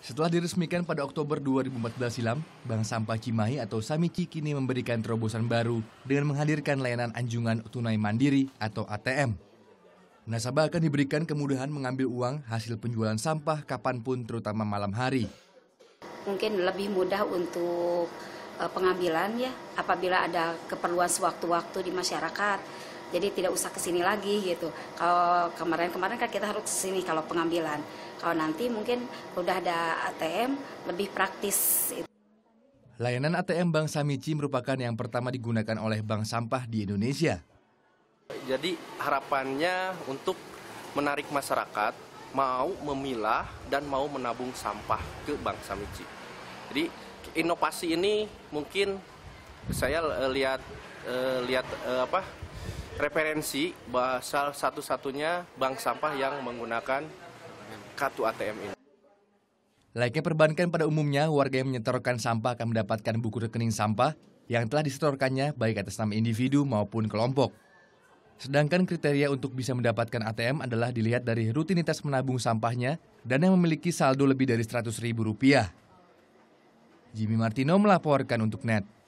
Setelah diresmikan pada Oktober 2014 silam, Bank Sampah Cimahi atau Samici kini memberikan terobosan baru dengan menghadirkan layanan anjungan tunai mandiri atau ATM. Nasabah akan diberikan kemudahan mengambil uang hasil penjualan sampah kapanpun terutama malam hari. Mungkin lebih mudah untuk Eh, pengambilan ya apabila ada keperluan sewaktu-waktu di masyarakat jadi tidak usah kesini lagi gitu. Kalau kemarin-kemarin kan kita harus kesini kalau pengambilan. Kalau nanti mungkin udah ada ATM lebih praktis. Layanan ATM Bank Samici merupakan yang pertama digunakan oleh bank sampah di Indonesia. Jadi harapannya untuk menarik masyarakat mau memilah dan mau menabung sampah ke Bank Samici. Jadi inovasi ini mungkin saya eh, lihat eh, lihat eh, apa referensi bahasa satu-satunya bank sampah yang menggunakan kartu ATM ini. Layaknya perbankan pada umumnya, warga yang menyetorkan sampah akan mendapatkan buku rekening sampah yang telah disetorkannya baik atas nama individu maupun kelompok. Sedangkan kriteria untuk bisa mendapatkan ATM adalah dilihat dari rutinitas menabung sampahnya dan yang memiliki saldo lebih dari 100 ribu rupiah. Jimmy Martino melaporkan untuk NET.